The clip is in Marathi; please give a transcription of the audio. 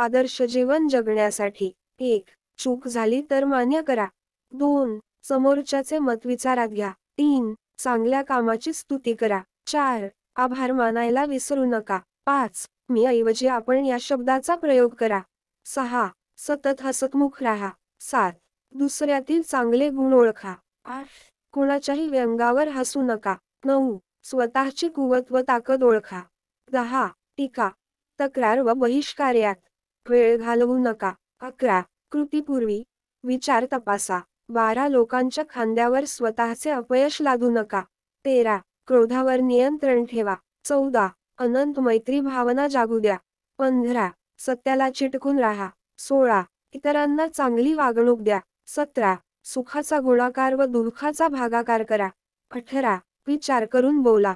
आदर्श जीवन जगण्यासाठी एक चूक झाली तर मान्य करा दोन समोरच्याचे मत विचारात घ्या तीन चांगल्या कामाची स्तुती करा चार आभार मानायला विसरू नका पाच मी ऐवजी आपण या शब्दाचा प्रयोग करा सहा सतत हसतमुख राहा सात दुसऱ्यातील चांगले गुण ओळखा आठ कुणाच्याही व्यंगावर हसू नका नऊ स्वतःची कुवत व ताकद ओळखा दहा टीका तक्रार व बहिष्कार्यात वेळ घालवू नका अकरा कृतीपूर्वी विचार तपासा बारा लोकांच्या खांद्यावर स्वतःचे अपयश लादू नका तेरा क्रोधावर नियंत्रण ठेवा चौदा अनंत मैत्री भावना जागू द्या पंधरा सत्याला चिटकून राहा सोळा इतरांना चांगली वागणूक द्या सतरा सुखाचा गुणाकार व दुःखाचा भागाकार करा अठरा विचार करून बोला